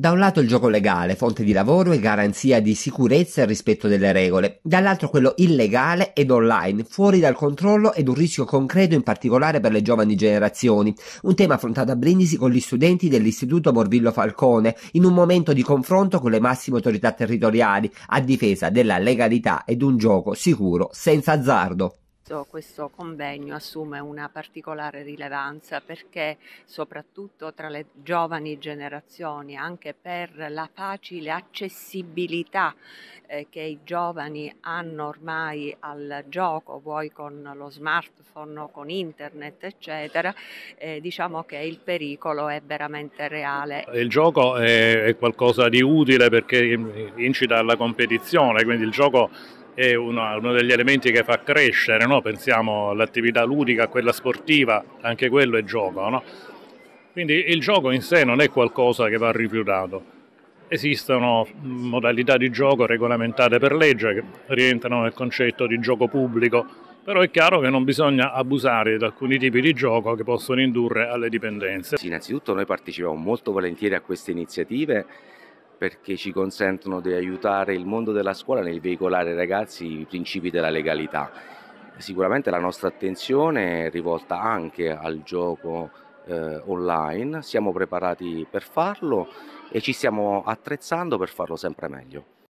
Da un lato il gioco legale, fonte di lavoro e garanzia di sicurezza e rispetto delle regole, dall'altro quello illegale ed online, fuori dal controllo ed un rischio concreto in particolare per le giovani generazioni, un tema affrontato a Brindisi con gli studenti dell'Istituto Morvillo Falcone, in un momento di confronto con le massime autorità territoriali, a difesa della legalità ed un gioco sicuro senza azzardo questo, questo convegno assume una particolare rilevanza perché soprattutto tra le giovani generazioni, anche per la facile accessibilità eh, che i giovani hanno ormai al gioco, vuoi con lo smartphone o con internet, eccetera, eh, diciamo che il pericolo è veramente reale. Il gioco è, è qualcosa di utile perché incita alla competizione, quindi il gioco è uno, uno degli elementi che fa crescere, no? pensiamo all'attività ludica, a quella sportiva, anche quello è gioco. No? Quindi il gioco in sé non è qualcosa che va rifiutato. Esistono modalità di gioco regolamentate per legge che rientrano nel concetto di gioco pubblico, però è chiaro che non bisogna abusare di alcuni tipi di gioco che possono indurre alle dipendenze. Sì, innanzitutto noi partecipiamo molto volentieri a queste iniziative perché ci consentono di aiutare il mondo della scuola nel veicolare ai ragazzi i principi della legalità. Sicuramente la nostra attenzione è rivolta anche al gioco eh, online, siamo preparati per farlo e ci stiamo attrezzando per farlo sempre meglio.